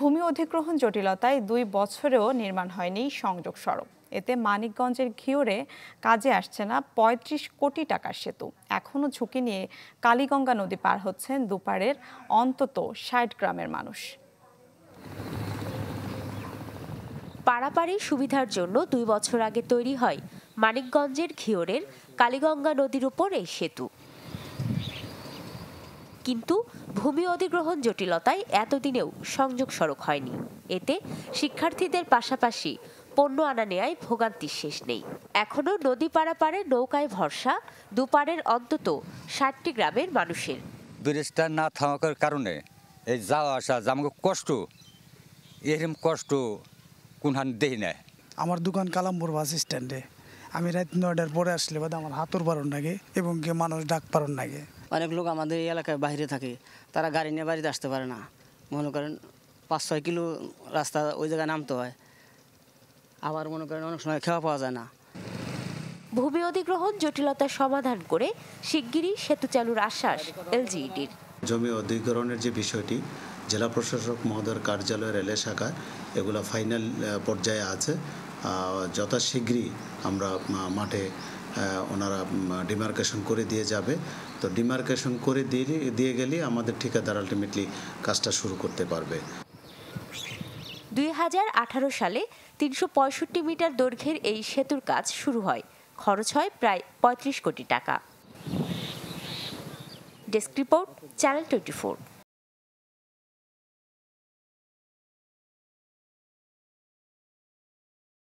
ভূমি অধিগ্রহণ জটিলতায় দুই বছরেও নির্মাণ হয়নি সংযোগ সড়ক এতে মানিকগঞ্জের ঘিওরে কাজে আসছে না ৩৫ কোটি টাকার সেতু এখনও ঝুঁকি নিয়ে কালীগঙ্গা নদী পার হচ্ছেন দুপারের অন্তত ষাট গ্রামের মানুষ পাড়াপাড়ি সুবিধার জন্য দুই বছর আগে তৈরি হয় মানিকগঞ্জের ঘিওরের কালীগঙ্গা নদীর উপর এই সেতু কিন্তু ভূমি অধিগ্রহণ জটিলতায় এতদিনেও সংযোগ সড়ক হয়নি এতে শিক্ষার্থীদের পাশাপাশি পণ্য আনা নেয় ভোগান্তির শেষ নেই এখনও নদী পাড়াপাড়ে নৌকায় ভরসা দুপাড়ের অন্তত ষাটটি গ্রামের মানুষের ব্রিজটা না থাকার কারণে এই যাওয়া আসা যা আমাকে কষ্ট এরম কষ্ট কোনহান দেই না আমার দোকান কালামপুর বাস স্ট্যান্ডে আমি রাত নয়টার পরে আসলে বাদে আমার হাতর পারণ লাগে এবং মানুষ ডাক পারণ লাগে অনেক লোক আমাদের এই এলাকায় বাইরে থাকে তারা গাড়ি নিয়ে বাড়িতে আসতে পারে না মনে করেন পাঁচ ছয় কিলো রাস্তা ওই জায়গায় নামতে হয় আবার মনে করেন অনেক সময় খাওয়া পাওয়া যায় না ভূমি অধিগ্রহণ জটিলতা সমাধান করে শিগগিরই সেতু চালুর আশ্বাস এলজিইডির জমি অধিগ্রহণের যে বিষয়টি জেলা প্রশাসক মহোদয়ের কার্যালয়ের রেলের শাখা এগুলো ফাইনাল পর্যায়ে আছে যথাশীঘ্রই আমরা মাঠে ওনারা ডিমার্কেশন করে দিয়ে যাবে তো ডিমার্কেশন করে দিয়ে দিয়ে গেলে আমাদের ঠিকাদার আলটিমেটলি কাজটা শুরু করতে পারবে দুই সালে তিনশো মিটার দৈর্ঘ্যের এই সেতুর কাজ শুরু হয় খরচ হয় প্রায় ৩৫ কোটি টাকা ডেস্ক রিপোর্ট চ্যানেল টোয়েন্টি